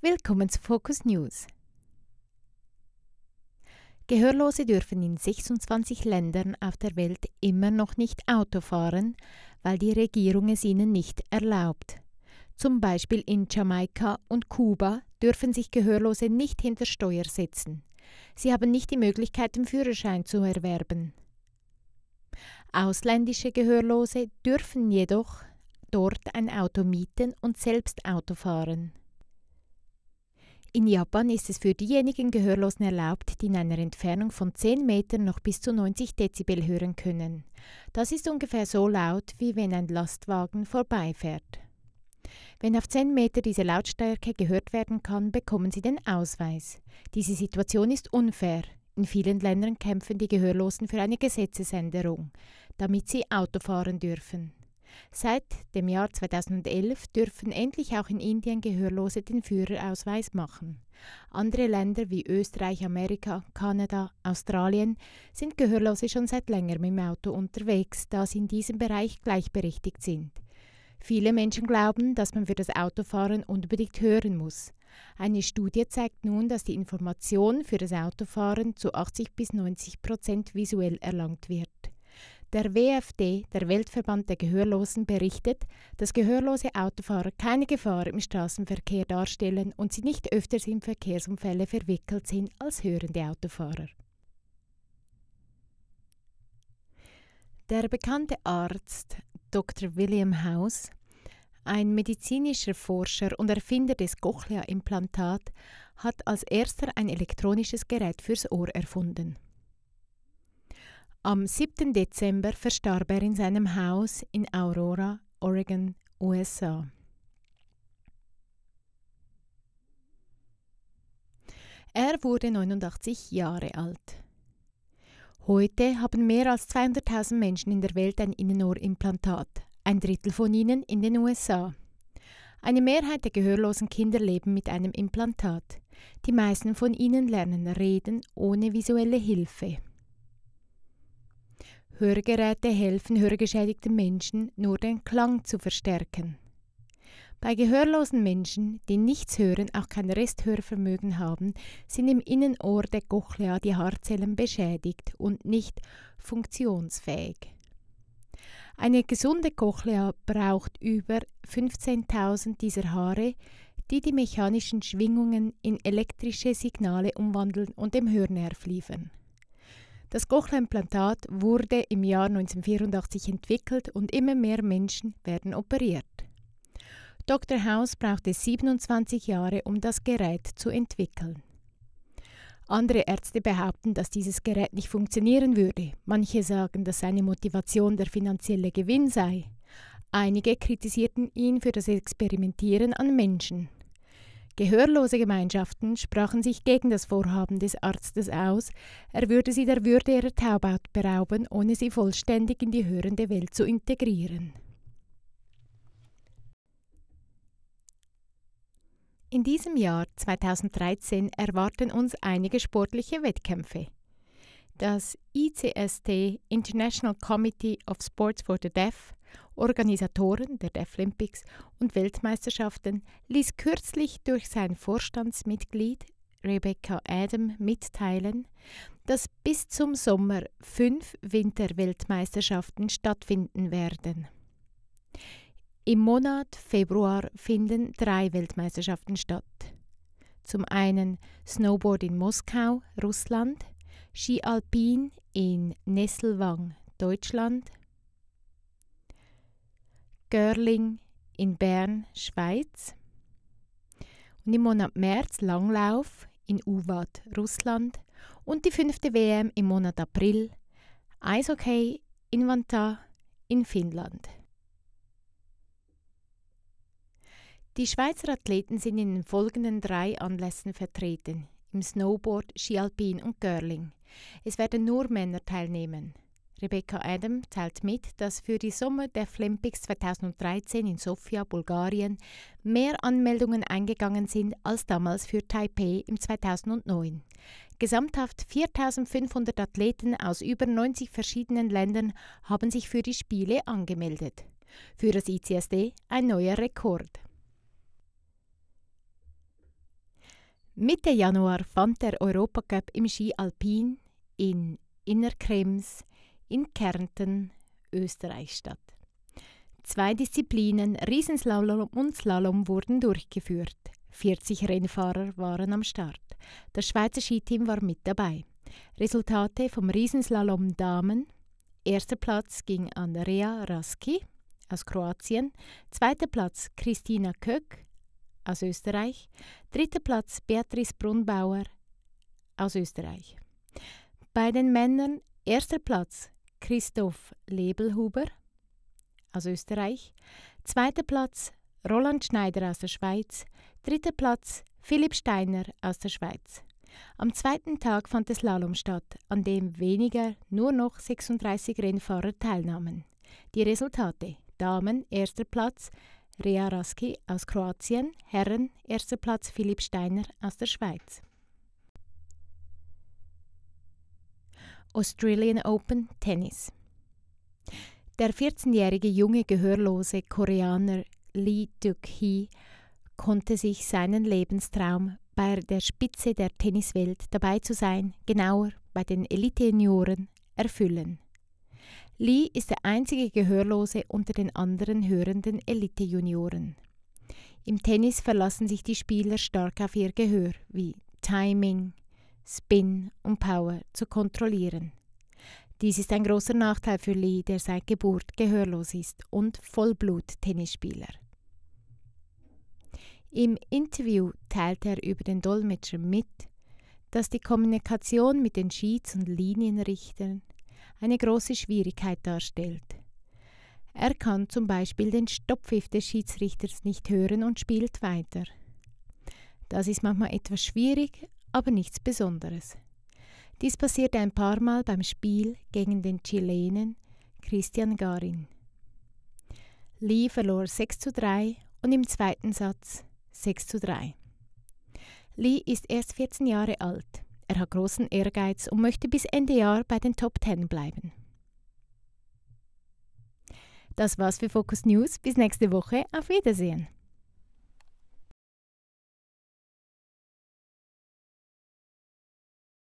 Willkommen zu Focus News. Gehörlose dürfen in 26 Ländern auf der Welt immer noch nicht Auto fahren, weil die Regierung es ihnen nicht erlaubt. Zum Beispiel in Jamaika und Kuba dürfen sich Gehörlose nicht hinter Steuer setzen. Sie haben nicht die Möglichkeit, den Führerschein zu erwerben. Ausländische Gehörlose dürfen jedoch dort ein Auto mieten und selbst Auto fahren. In Japan ist es für diejenigen Gehörlosen erlaubt, die in einer Entfernung von 10 Metern noch bis zu 90 Dezibel hören können. Das ist ungefähr so laut, wie wenn ein Lastwagen vorbeifährt. Wenn auf 10 Meter diese Lautstärke gehört werden kann, bekommen sie den Ausweis. Diese Situation ist unfair. In vielen Ländern kämpfen die Gehörlosen für eine Gesetzesänderung, damit sie Auto fahren dürfen. Seit dem Jahr 2011 dürfen endlich auch in Indien Gehörlose den Führerausweis machen. Andere Länder wie Österreich, Amerika, Kanada, Australien sind Gehörlose schon seit längerem im Auto unterwegs, da sie in diesem Bereich gleichberechtigt sind. Viele Menschen glauben, dass man für das Autofahren unbedingt hören muss. Eine Studie zeigt nun, dass die Information für das Autofahren zu 80 bis 90 Prozent visuell erlangt wird. Der WFD, der Weltverband der Gehörlosen, berichtet, dass gehörlose Autofahrer keine Gefahr im Straßenverkehr darstellen und sie nicht öfters in Verkehrsunfälle verwickelt sind als hörende Autofahrer. Der bekannte Arzt Dr. William House, ein medizinischer Forscher und Erfinder des Cochlea-Implantat, hat als erster ein elektronisches Gerät fürs Ohr erfunden. Am 7. Dezember verstarb er in seinem Haus in Aurora, Oregon, USA. Er wurde 89 Jahre alt. Heute haben mehr als 200.000 Menschen in der Welt ein Innenohrimplantat, ein Drittel von ihnen in den USA. Eine Mehrheit der gehörlosen Kinder leben mit einem Implantat. Die meisten von ihnen lernen reden ohne visuelle Hilfe. Hörgeräte helfen hörgeschädigten Menschen, nur den Klang zu verstärken. Bei gehörlosen Menschen, die nichts hören, auch kein Resthörvermögen haben, sind im Innenohr der Cochlea die Haarzellen beschädigt und nicht funktionsfähig. Eine gesunde Cochlea braucht über 15.000 dieser Haare, die die mechanischen Schwingungen in elektrische Signale umwandeln und dem Hörnerv liefern. Das Cochlea-Implantat wurde im Jahr 1984 entwickelt und immer mehr Menschen werden operiert. Dr. House brauchte 27 Jahre, um das Gerät zu entwickeln. Andere Ärzte behaupten, dass dieses Gerät nicht funktionieren würde. Manche sagen, dass seine Motivation der finanzielle Gewinn sei. Einige kritisierten ihn für das Experimentieren an Menschen. Gehörlose Gemeinschaften sprachen sich gegen das Vorhaben des Arztes aus, er würde sie der Würde ihrer Taubheit berauben, ohne sie vollständig in die hörende Welt zu integrieren. In diesem Jahr 2013 erwarten uns einige sportliche Wettkämpfe. Das ICST International Committee of Sports for the Deaf, Organisatoren der Deaflympics und Weltmeisterschaften, ließ kürzlich durch sein Vorstandsmitglied Rebecca Adam mitteilen, dass bis zum Sommer fünf Winterweltmeisterschaften stattfinden werden. Im Monat Februar finden drei Weltmeisterschaften statt. Zum einen Snowboard in Moskau, Russland, Ski Alpin in Nesselwang, Deutschland, Görling in Bern, Schweiz und im Monat März Langlauf in Uvat, Russland und die fünfte WM im Monat April Eishockey in Vantaa in Finnland. Die Schweizer Athleten sind in den folgenden drei Anlässen vertreten: im Snowboard, Skialpin und Girling. Es werden nur Männer teilnehmen. Rebecca Adam teilt mit, dass für die Sommer der Flympics 2013 in Sofia, Bulgarien, mehr Anmeldungen eingegangen sind als damals für Taipei im 2009. Gesamthaft 4500 Athleten aus über 90 verschiedenen Ländern haben sich für die Spiele angemeldet. Für das ICSD ein neuer Rekord. Mitte Januar fand der Europacup im Ski Alpin in Innerkrems in Kärnten, Österreich statt. Zwei Disziplinen, Riesenslalom und Slalom, wurden durchgeführt. 40 Rennfahrer waren am Start. Das Schweizer Skiteam war mit dabei. Resultate vom Riesenslalom Damen. Erster Platz ging Andrea Raski aus Kroatien, zweiter Platz Christina Köck, aus Österreich. Dritter Platz Beatrice Brunbauer aus Österreich. Bei den Männern erster Platz Christoph Lebelhuber aus Österreich. Zweiter Platz Roland Schneider aus der Schweiz. Dritter Platz Philipp Steiner aus der Schweiz. Am zweiten Tag fand der Slalom statt, an dem weniger nur noch 36 Rennfahrer teilnahmen. Die Resultate: Damen erster Platz Rea Raski aus Kroatien, Herren, erster Platz Philipp Steiner aus der Schweiz. Australian Open Tennis. Der 14-jährige junge gehörlose Koreaner Lee Duk-hee konnte sich seinen Lebenstraum bei der Spitze der Tenniswelt dabei zu sein, genauer bei den Elite-Junioren, erfüllen. Lee ist der einzige Gehörlose unter den anderen hörenden Elite-Junioren. Im Tennis verlassen sich die Spieler stark auf ihr Gehör, wie Timing, Spin und Power zu kontrollieren. Dies ist ein großer Nachteil für Lee, der seit Geburt gehörlos ist und Vollblut-Tennisspieler. Im Interview teilt er über den Dolmetscher mit, dass die Kommunikation mit den Schieds- und Linienrichtern eine große Schwierigkeit darstellt. Er kann zum Beispiel den Stopfpfiff des Schiedsrichters nicht hören und spielt weiter. Das ist manchmal etwas schwierig, aber nichts Besonderes. Dies passierte ein paar Mal beim Spiel gegen den Chilenen Christian Garin. Lee verlor 6 zu 3 und im zweiten Satz 6 zu 3. Lee ist erst 14 Jahre alt. Er hat großen Ehrgeiz und möchte bis Ende Jahr bei den Top 10 bleiben. Das war's für Focus News. Bis nächste Woche. Auf Wiedersehen.